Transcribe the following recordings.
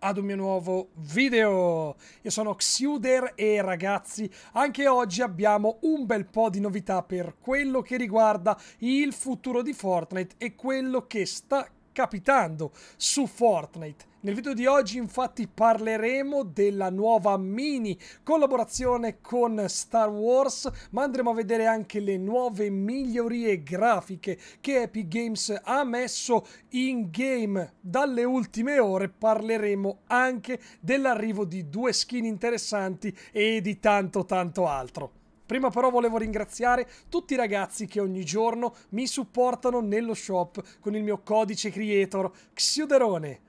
ad un mio nuovo video. Io sono Xuder e ragazzi, anche oggi abbiamo un bel po' di novità per quello che riguarda il futuro di Fortnite e quello che sta capitando su Fortnite. Nel video di oggi infatti parleremo della nuova mini collaborazione con Star Wars, ma andremo a vedere anche le nuove migliorie grafiche che Epic Games ha messo in game dalle ultime ore. Parleremo anche dell'arrivo di due skin interessanti e di tanto tanto altro. Prima però volevo ringraziare tutti i ragazzi che ogni giorno mi supportano nello shop con il mio codice creator Xiuderone.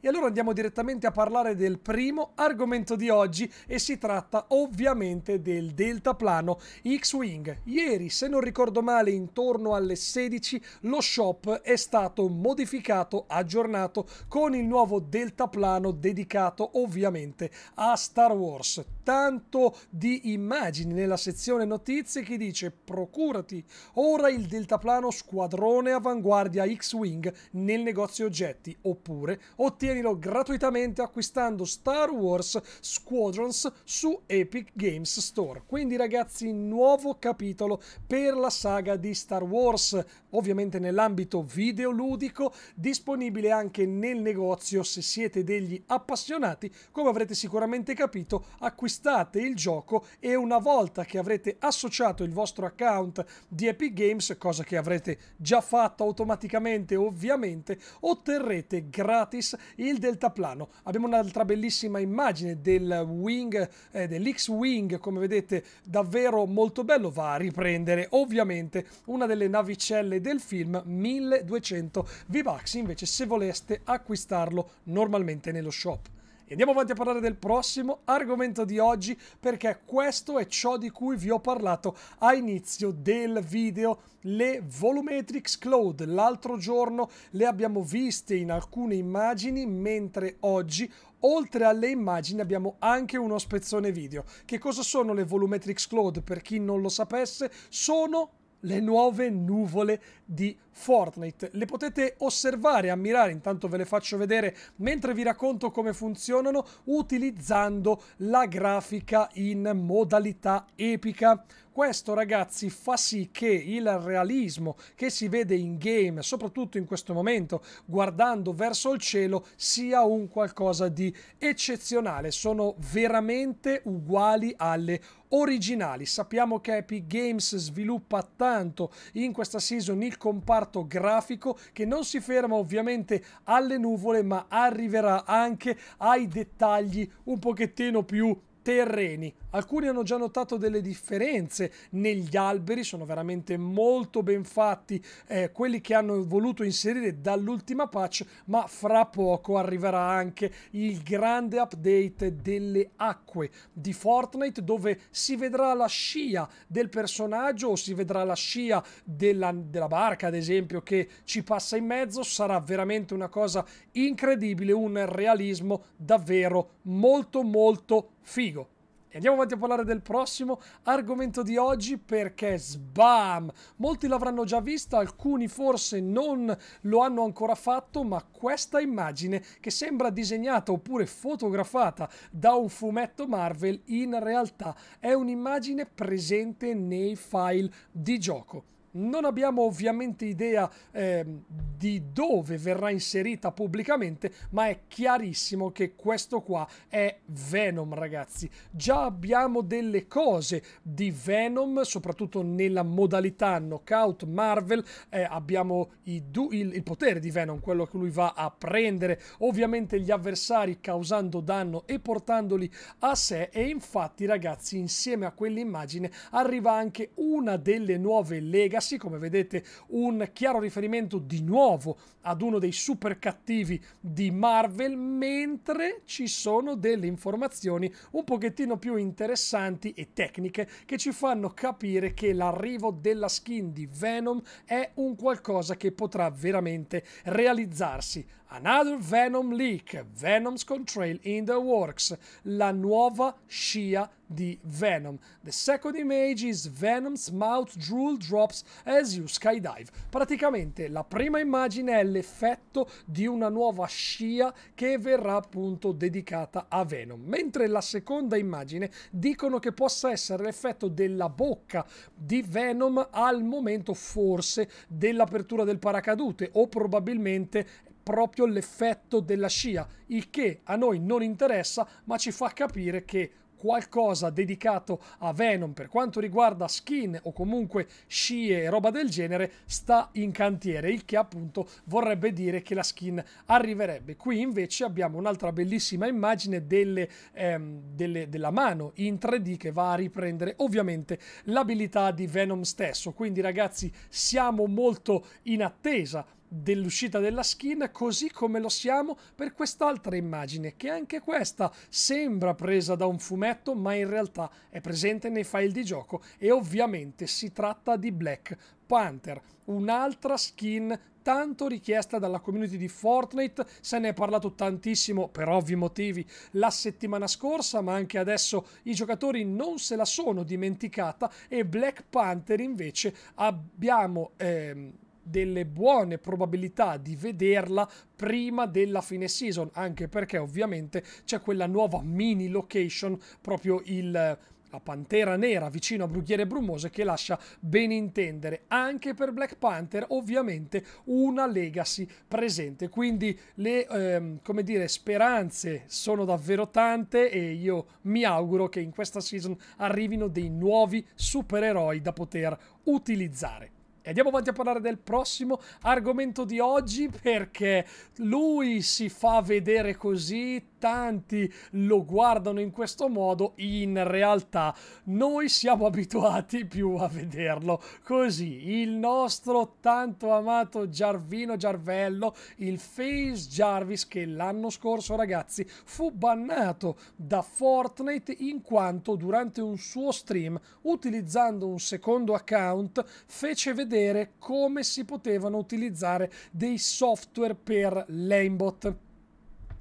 E allora andiamo direttamente a parlare del primo argomento di oggi e si tratta ovviamente del deltaplano X-Wing. Ieri, se non ricordo male, intorno alle 16 lo shop è stato modificato, aggiornato con il nuovo deltaplano dedicato ovviamente a Star Wars. Tanto di immagini nella sezione notizie che dice procurati ora il deltaplano squadrone avanguardia X-Wing nel negozio oggetti oppure ottieni scoprilo gratuitamente acquistando Star Wars Squadrons su Epic Games Store. Quindi ragazzi, nuovo capitolo per la saga di Star Wars, ovviamente nell'ambito videoludico, disponibile anche nel negozio se siete degli appassionati, come avrete sicuramente capito, acquistate il gioco e una volta che avrete associato il vostro account di Epic Games, cosa che avrete già fatto automaticamente ovviamente, otterrete gratis il deltaplano. Abbiamo un'altra bellissima immagine del wing, eh, dell'X-Wing, come vedete davvero molto bello, va a riprendere ovviamente una delle navicelle del film 1200 V-Bucks invece se voleste acquistarlo normalmente nello shop. E andiamo avanti a parlare del prossimo argomento di oggi perché questo è ciò di cui vi ho parlato a inizio del video. Le Volumetrix Cloud l'altro giorno le abbiamo viste in alcune immagini mentre oggi Oltre alle immagini abbiamo anche uno spezzone video. Che cosa sono le Volumetrix Cloud? Per chi non lo sapesse, sono le nuove nuvole di Fortnite. Le potete osservare, ammirare, intanto ve le faccio vedere mentre vi racconto come funzionano utilizzando la grafica in modalità epica. Questo ragazzi fa sì che il realismo che si vede in game, soprattutto in questo momento, guardando verso il cielo, sia un qualcosa di eccezionale. Sono veramente uguali alle originali. Sappiamo che Epic Games sviluppa tanto in questa season il comparto grafico che non si ferma ovviamente alle nuvole ma arriverà anche ai dettagli un pochettino più terreni. Alcuni hanno già notato delle differenze negli alberi, sono veramente molto ben fatti eh, quelli che hanno voluto inserire dall'ultima patch, ma fra poco arriverà anche il grande update delle acque di Fortnite dove si vedrà la scia del personaggio o si vedrà la scia della, della barca, ad esempio, che ci passa in mezzo. Sarà veramente una cosa incredibile, un realismo davvero molto molto figo. E andiamo avanti a parlare del prossimo argomento di oggi perché sbam! Molti l'avranno già vista, alcuni forse non lo hanno ancora fatto, ma questa immagine che sembra disegnata oppure fotografata da un fumetto Marvel in realtà è un'immagine presente nei file di gioco. Non abbiamo ovviamente idea eh, di dove verrà inserita pubblicamente, ma è chiarissimo che questo qua è Venom, ragazzi. Già abbiamo delle cose di Venom, soprattutto nella modalità knockout Marvel. Eh, abbiamo il, il potere di Venom, quello che lui va a prendere, ovviamente gli avversari causando danno e portandoli a sé. E infatti, ragazzi, insieme a quell'immagine arriva anche una delle nuove lega Legacy, come vedete un chiaro riferimento di nuovo ad uno dei super cattivi di Marvel, mentre ci sono delle informazioni un pochettino più interessanti e tecniche che ci fanno capire che l'arrivo della skin di Venom è un qualcosa che potrà veramente realizzarsi Another Venom Leak, Venom's Contrail in the Works, la nuova scia di Venom. The second image is Venom's mouth drool drops as you skydive. Praticamente la prima immagine è l'effetto di una nuova scia che verrà appunto dedicata a Venom, mentre la seconda immagine dicono che possa essere l'effetto della bocca di Venom al momento forse dell'apertura del paracadute o probabilmente proprio l'effetto della scia, il che a noi non interessa, ma ci fa capire che qualcosa dedicato a Venom per quanto riguarda skin o comunque scie e roba del genere sta in cantiere, il che appunto vorrebbe dire che la skin arriverebbe. Qui invece abbiamo un'altra bellissima immagine delle, ehm, delle, della mano in 3D che va a riprendere ovviamente l'abilità di Venom stesso. Quindi ragazzi siamo molto in attesa dell'uscita della skin così come lo siamo per quest'altra immagine che anche questa sembra presa da un fumetto ma in realtà è presente nei file di gioco e ovviamente si tratta di Black Panther, un'altra skin tanto richiesta dalla community di Fortnite, se ne è parlato tantissimo per ovvi motivi la settimana scorsa, ma anche adesso i giocatori non se la sono dimenticata e Black Panther invece abbiamo... Ehm, delle buone probabilità di vederla prima della fine season, anche perché ovviamente c'è quella nuova mini location, proprio il la pantera nera vicino a Brughiere Brumose che lascia ben intendere anche per Black Panther ovviamente una legacy presente quindi le ehm, come dire speranze sono davvero tante e io mi auguro che in questa season arrivino dei nuovi supereroi da poter utilizzare e andiamo avanti a parlare del prossimo argomento di oggi perché lui si fa vedere così, tanti lo guardano in questo modo, in realtà noi siamo abituati più a vederlo così. Il nostro tanto amato Giarvino Giarvello, il Face Jarvis che l'anno scorso ragazzi fu bannato da Fortnite in quanto durante un suo stream utilizzando un secondo account fece vedere vedere come si potevano utilizzare dei software per l'aimbot.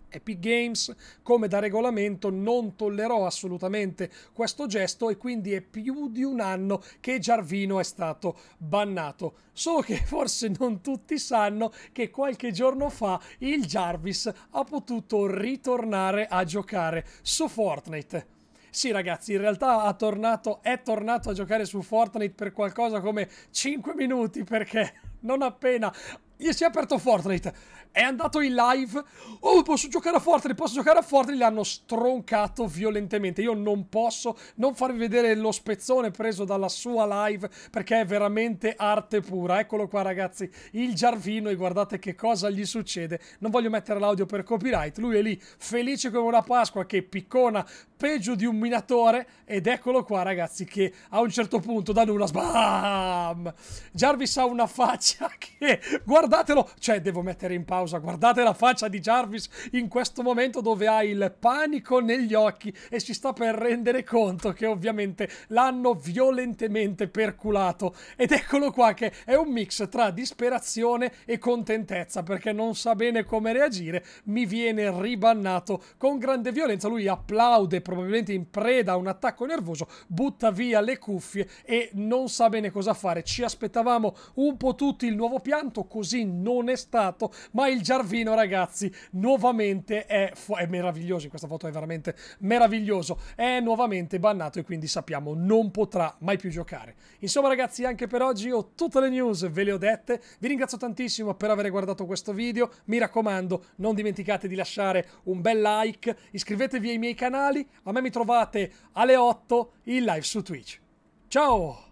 Epic Games, come da regolamento, non tollerò assolutamente questo gesto e quindi è più di un anno che Giarvino è stato bannato. Solo che forse non tutti sanno che qualche giorno fa il Jarvis ha potuto ritornare a giocare su Fortnite. Sì ragazzi, in realtà tornato, è tornato a giocare su Fortnite per qualcosa come 5 minuti perché non appena gli si è aperto Fortnite, è andato in live, oh posso giocare a Fortnite, posso giocare a Fortnite, l'hanno stroncato violentemente, io non posso non farvi vedere lo spezzone preso dalla sua live perché è veramente arte pura, eccolo qua ragazzi, il Giarvino e guardate che cosa gli succede, non voglio mettere l'audio per copyright, lui è lì felice come una Pasqua che piccona peggio di un minatore ed eccolo qua ragazzi che a un certo punto da nulla sbam, Jarvis ha una faccia che guarda guardatelo! Cioè, devo mettere in pausa, guardate la faccia di Jarvis in questo momento dove ha il panico negli occhi e si sta per rendere conto che ovviamente l'hanno violentemente perculato. Ed eccolo qua che è un mix tra disperazione e contentezza perché non sa bene come reagire, mi viene ribannato con grande violenza, lui applaude probabilmente in preda a un attacco nervoso, butta via le cuffie e non sa bene cosa fare. Ci aspettavamo un po' tutti il nuovo pianto, così così non è stato, ma il Giarvino ragazzi nuovamente è, fu- è meraviglioso, questa foto è veramente meraviglioso, è nuovamente bannato e quindi sappiamo non potrà mai più giocare. Insomma ragazzi anche per oggi ho tutte le news, ve le ho dette, vi ringrazio tantissimo per aver guardato questo video, mi raccomando non dimenticate di lasciare un bel like, iscrivetevi ai miei canali, a me mi trovate alle 8 in live su Twitch. Ciao!